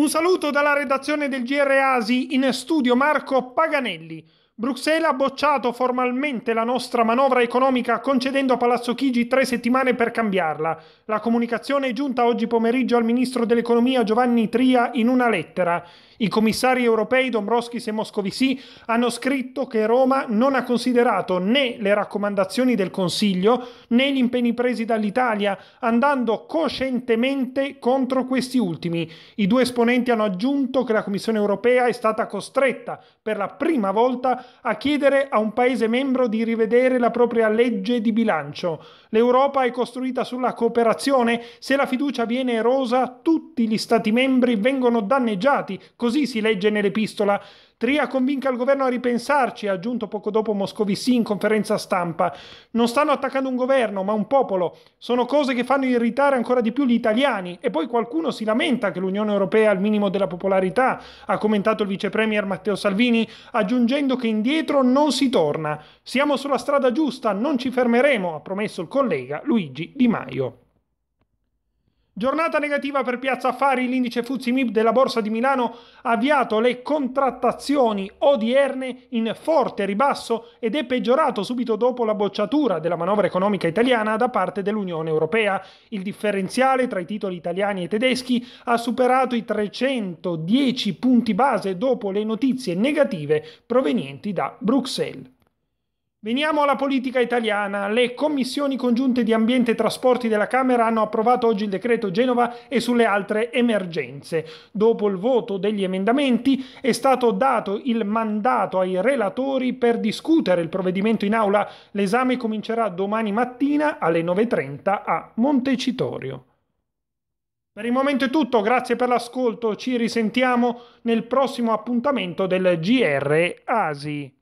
Un saluto dalla redazione del GR Asi in studio Marco Paganelli. Bruxelles ha bocciato formalmente la nostra manovra economica concedendo a Palazzo Chigi tre settimane per cambiarla. La comunicazione è giunta oggi pomeriggio al ministro dell'economia Giovanni Tria in una lettera. I commissari europei Dombrovskis e Moscovici hanno scritto che Roma non ha considerato né le raccomandazioni del Consiglio né gli impegni presi dall'Italia, andando coscientemente contro questi ultimi. I due esponenti hanno aggiunto che la Commissione europea è stata costretta per la prima volta a a chiedere a un Paese membro di rivedere la propria legge di bilancio. L'Europa è costruita sulla cooperazione, se la fiducia viene erosa tutti gli Stati membri vengono danneggiati, così si legge nell'epistola. Tria convinca il governo a ripensarci, ha aggiunto poco dopo Moscovici in conferenza stampa. Non stanno attaccando un governo, ma un popolo. Sono cose che fanno irritare ancora di più gli italiani. E poi qualcuno si lamenta che l'Unione Europea è al minimo della popolarità, ha commentato il vicepremier Matteo Salvini, aggiungendo che in indietro non si torna. Siamo sulla strada giusta, non ci fermeremo, ha promesso il collega Luigi Di Maio. Giornata negativa per Piazza Affari, l'indice Fuzzi MIB della Borsa di Milano ha avviato le contrattazioni odierne in forte ribasso ed è peggiorato subito dopo la bocciatura della manovra economica italiana da parte dell'Unione Europea. Il differenziale tra i titoli italiani e tedeschi ha superato i 310 punti base dopo le notizie negative provenienti da Bruxelles. Veniamo alla politica italiana. Le commissioni congiunte di ambiente e trasporti della Camera hanno approvato oggi il decreto Genova e sulle altre emergenze. Dopo il voto degli emendamenti è stato dato il mandato ai relatori per discutere il provvedimento in aula. L'esame comincerà domani mattina alle 9.30 a Montecitorio. Per il momento è tutto, grazie per l'ascolto, ci risentiamo nel prossimo appuntamento del GR Asi.